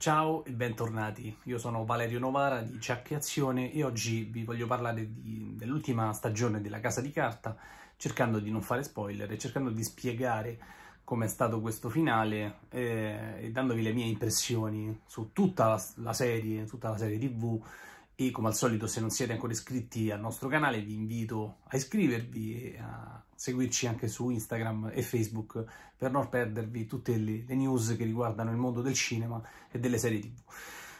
Ciao e bentornati, io sono Valerio Novara di Ciacchiazione e oggi vi voglio parlare dell'ultima stagione della Casa di Carta, cercando di non fare spoiler e cercando di spiegare com'è stato questo finale eh, e dandovi le mie impressioni su tutta la, la serie, tutta la serie tv, e come al solito se non siete ancora iscritti al nostro canale vi invito a iscrivervi e a seguirci anche su Instagram e Facebook per non perdervi tutte le, le news che riguardano il mondo del cinema e delle serie tv.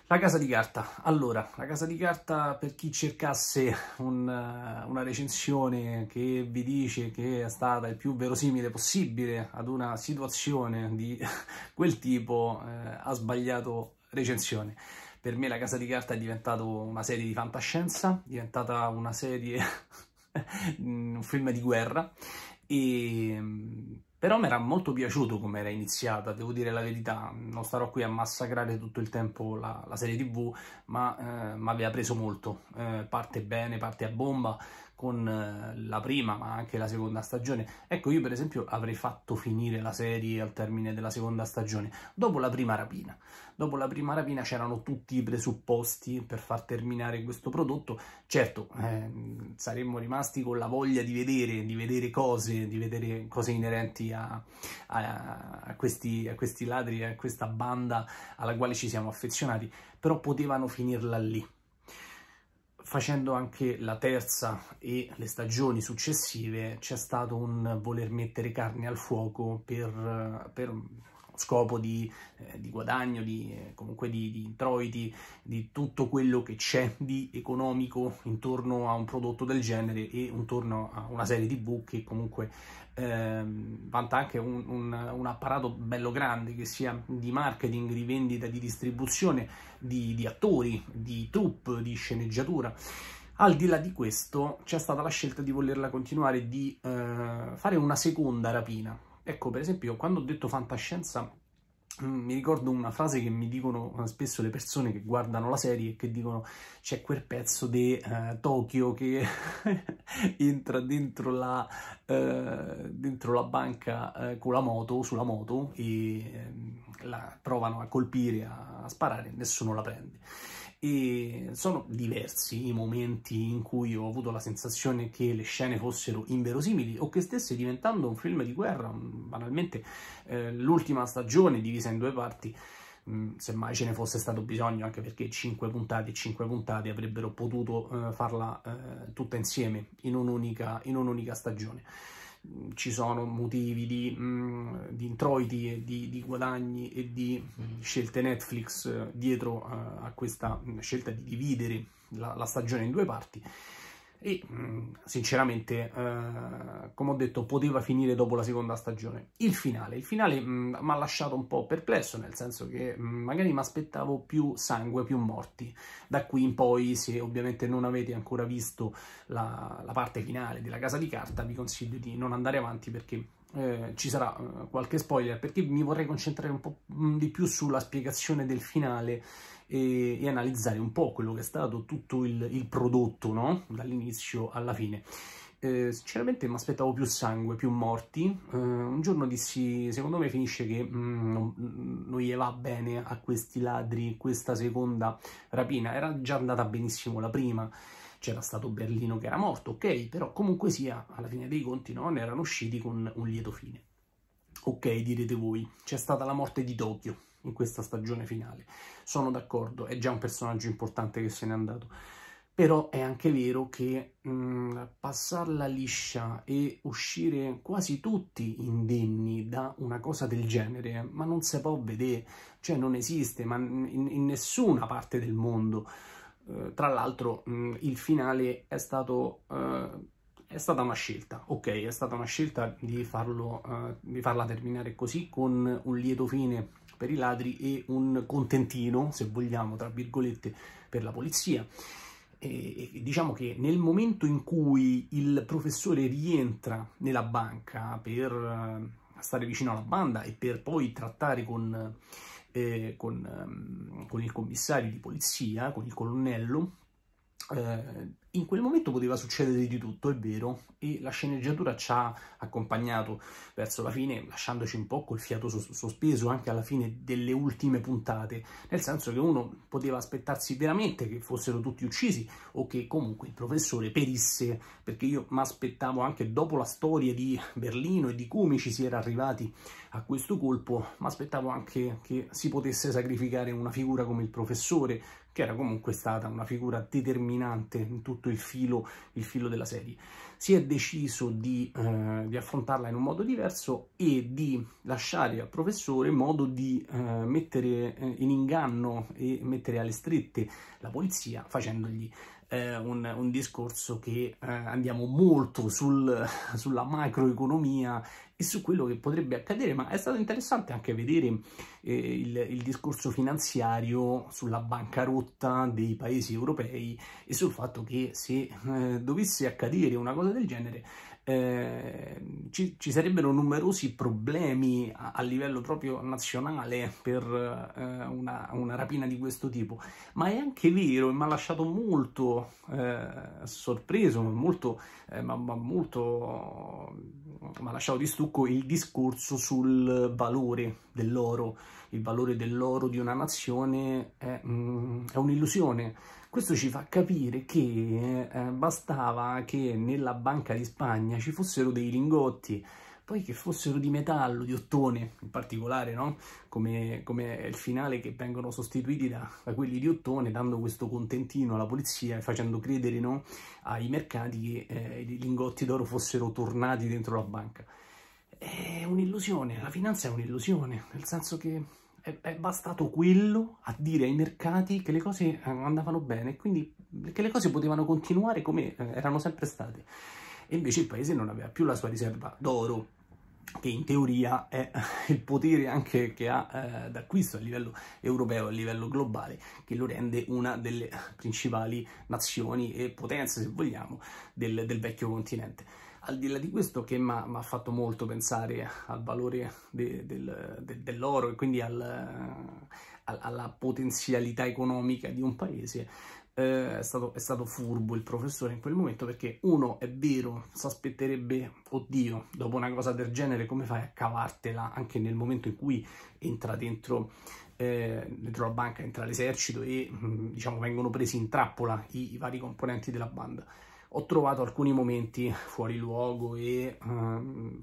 La casa di carta. Allora, la casa di carta per chi cercasse un, una recensione che vi dice che è stata il più verosimile possibile ad una situazione di quel tipo eh, ha sbagliato recensione. Per me la casa di carta è diventata una serie di fantascienza, è diventata una serie, mm, un film di guerra, e... Mm, però mi era molto piaciuto come era iniziata, devo dire la verità, non starò qui a massacrare tutto il tempo la, la serie tv, ma eh, mi aveva preso molto, eh, parte bene, parte a bomba, con eh, la prima ma anche la seconda stagione. Ecco, io per esempio avrei fatto finire la serie al termine della seconda stagione, dopo la prima rapina. Dopo la prima rapina c'erano tutti i presupposti per far terminare questo prodotto. Certo, eh, saremmo rimasti con la voglia di vedere, di vedere cose, di vedere cose inerenti a, a, a, questi, a questi ladri, a questa banda alla quale ci siamo affezionati, però potevano finirla lì facendo anche la terza e le stagioni successive c'è stato un voler mettere carne al fuoco per, eh, per scopo di, eh, di guadagno, di, eh, comunque di, di, introiti, di tutto quello che c'è di economico intorno a un prodotto del genere e intorno a una serie TV che comunque eh, vanta anche un, un, un, apparato bello grande che sia di marketing, di vendita, di distribuzione, di, di attori, di troupe, di sceneggiatura. Al di là di questo c'è stata la scelta di volerla continuare, di eh, fare una seconda rapina, Ecco, per esempio, quando ho detto fantascienza, mm, mi ricordo una frase che mi dicono eh, spesso le persone che guardano la serie che dicono c'è quel pezzo di uh, Tokyo che entra dentro la, uh, dentro la banca uh, con la moto, sulla moto e ehm, la provano a colpire, a, a sparare, nessuno la prende e sono diversi i momenti in cui ho avuto la sensazione che le scene fossero inverosimili o che stesse diventando un film di guerra, mm, banalmente eh, l'ultima stagione divisa in due parti mm, se mai ce ne fosse stato bisogno, anche perché cinque puntate e cinque puntate avrebbero potuto eh, farla eh, tutta insieme in un'unica un stagione ci sono motivi di, mm, di introiti di, di, guadagni e di mm. scelte Netflix eh, dietro a, eh, a questa mm, scelta di dividere la, la stagione in due parti e mm, sinceramente, eh, come ho detto, poteva finire dopo la seconda stagione. Il finale, il finale mi mm, ha lasciato un po' perplesso, nel senso che mh, mm, magari mi aspettavo più sangue, più morti. Da qui in poi, se ovviamente non avete ancora visto la, la parte finale della Casa di Carta, vi consiglio di non andare avanti perché eh, ci sarà eh, qualche spoiler perché mi vorrei concentrare un po' mm, di più sulla spiegazione del finale e, e analizzare un po' quello che è stato tutto il, il prodotto, no? Dall'inizio alla fine. Eh, sinceramente mi aspettavo più sangue, più morti. Eh, un giorno dissi, secondo me finisce che mm, non, mm, non gli va bene a questi ladri questa seconda rapina. Era già andata benissimo la prima c'era stato Berlino che era morto, ok, però comunque sia, alla fine dei conti, no, ne erano usciti con un lieto fine. Ok, direte voi, c'è stata la morte di Tokyo in questa stagione finale. Sono d'accordo, è già un personaggio importante che se n'è andato. Però è anche vero che mh, mm, passarla liscia e uscire quasi tutti indenni da una cosa del genere, ma non si può vedere, cioè non esiste, ma in, in nessuna parte del mondo eh, tra l'altro il finale è stato... Eh, è stata una scelta, ok, è stata una scelta di, farlo, uh, di farla terminare così con un lieto fine per i ladri e un contentino, se vogliamo, tra virgolette, per la polizia. E, e diciamo che nel momento in cui il professore rientra nella banca per... Uh, a stare vicino alla banda e per poi trattare con, eh, con, ehm, con il commissario di polizia, con il colonnello, eh, in quel momento poteva succedere di tutto, è vero, e la sceneggiatura ci ha accompagnato verso la fine, lasciandoci un po' col fiato sospeso anche alla fine delle ultime puntate, nel senso che uno poteva aspettarsi veramente che fossero tutti uccisi o che comunque il professore perisse, perché io mi aspettavo anche dopo la storia di Berlino e di come ci si era arrivati a questo colpo, mi aspettavo anche che si potesse sacrificare una figura come il professore, che era comunque stata una figura determinante in tutto il filo, il filo della serie. Si è deciso di, eh, di, affrontarla in un modo diverso e di lasciare al professore modo di eh, mettere eh, in inganno e mettere alle strette la polizia facendogli eh, un, un, discorso che eh, andiamo molto sul, sulla macroeconomia e su quello che potrebbe accadere, ma è stato interessante anche vedere eh, il, il, discorso finanziario sulla bancarotta dei paesi europei e sul fatto che se eh, dovesse accadere una cosa del genere Ehm, ci, ci, sarebbero numerosi problemi a, a livello proprio nazionale per eh, una, una, rapina di questo tipo, ma è anche vero e mi ha lasciato molto eh, sorpreso, molto, eh, ma, ma molto ma lasciavo di stucco il discorso sul valore dell'oro. Il valore dell'oro di una nazione è, mm, è un'illusione. Questo ci fa capire che eh, bastava che nella Banca di Spagna ci fossero dei lingotti poi che fossero di metallo, di ottone in particolare, no? come, come, è il finale che vengono sostituiti da, da, quelli di ottone, dando questo contentino alla polizia e facendo credere no, ai mercati che eh, i lingotti d'oro fossero tornati dentro la banca. È un'illusione, la finanza è un'illusione, nel senso che è, è bastato quello a dire ai mercati che le cose eh, andavano bene, quindi che le cose potevano continuare come eh, erano sempre state. E invece il paese non aveva più la sua riserva d'oro che in teoria è il potere anche che ha eh, d'acquisto a livello europeo, a livello globale, che lo rende una delle principali nazioni e potenze, se vogliamo, del, del vecchio continente. Al di là di questo che mi ha fatto molto pensare al valore de, del, de, dell'oro e quindi al, eh, alla potenzialità economica di un paese, eh, è, stato, è, stato, furbo il professore in quel momento perché uno è vero, si aspetterebbe, oddio, dopo una cosa del genere come fai a cavartela anche nel momento in cui entra dentro, eh, dentro la banca, entra l'esercito e mm, diciamo vengono presi in trappola i, i, vari componenti della banda. Ho trovato alcuni momenti fuori luogo e eh,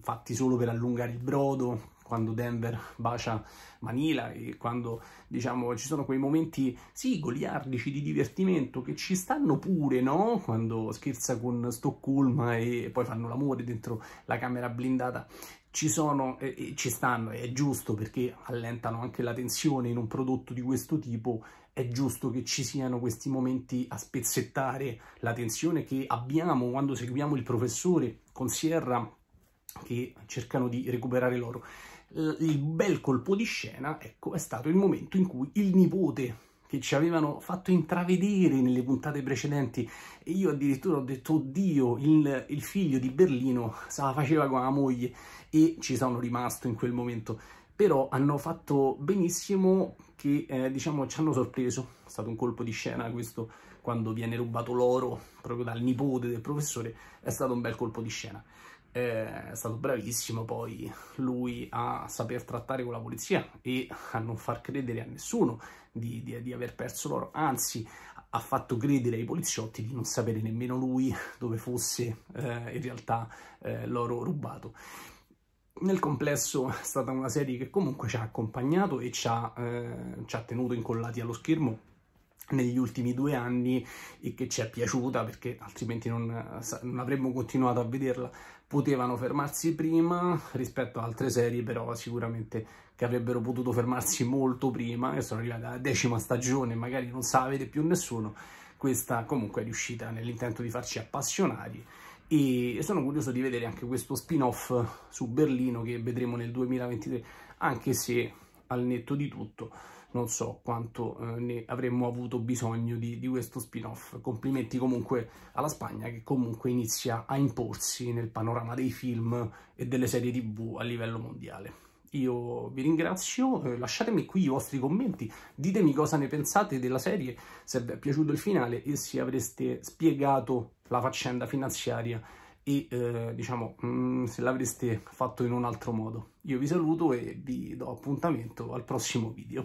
fatti solo per allungare il brodo, quando Denver bacia Manila e quando diciamo ci sono quei momenti sì goliardici di divertimento che ci stanno pure no quando scherza con Stoccolma e poi fanno l'amore dentro la camera blindata ci sono e eh, ci stanno è giusto perché allentano anche la tensione in un prodotto di questo tipo è giusto che ci siano questi momenti a spezzettare la tensione che abbiamo quando seguiamo il professore con Sierra che cercano di recuperare l'oro il bel colpo di scena, ecco, è stato il momento in cui il nipote che ci avevano fatto intravedere nelle puntate precedenti e io addirittura ho detto oddio il, il figlio di Berlino se la faceva con la moglie e ci sono rimasto in quel momento però hanno fatto benissimo che eh, diciamo ci hanno sorpreso è stato un colpo di scena questo quando viene rubato l'oro proprio dal nipote del professore è stato un bel colpo di scena è stato bravissimo poi lui a saper trattare con la polizia e a non far credere a nessuno di, di, di aver perso l'oro, anzi ha fatto credere ai poliziotti di non sapere nemmeno lui dove fosse eh, in realtà eh, l'oro rubato. Nel complesso è stata una serie che comunque ci ha accompagnato e ci ha, eh, ci ha tenuto incollati allo schermo negli ultimi due anni e che ci è piaciuta perché altrimenti non, non, avremmo continuato a vederla potevano fermarsi prima rispetto a altre serie però sicuramente che avrebbero potuto fermarsi molto prima e sono arrivata alla decima stagione magari non sa avete più nessuno questa comunque è riuscita nell'intento di farci appassionati e sono curioso di vedere anche questo spin-off su Berlino che vedremo nel 2023 anche se al netto di tutto non so quanto eh, ne avremmo avuto bisogno di, di questo spin-off. Complimenti comunque alla Spagna che comunque inizia a imporsi nel panorama dei film e delle serie tv a livello mondiale. Io vi ringrazio, eh, lasciatemi qui i vostri commenti, ditemi cosa ne pensate della serie, se vi è piaciuto il finale e se avreste spiegato la faccenda finanziaria e eh, diciamo mh, mm, se l'avreste fatto in un altro modo. Io vi saluto e vi do appuntamento al prossimo video.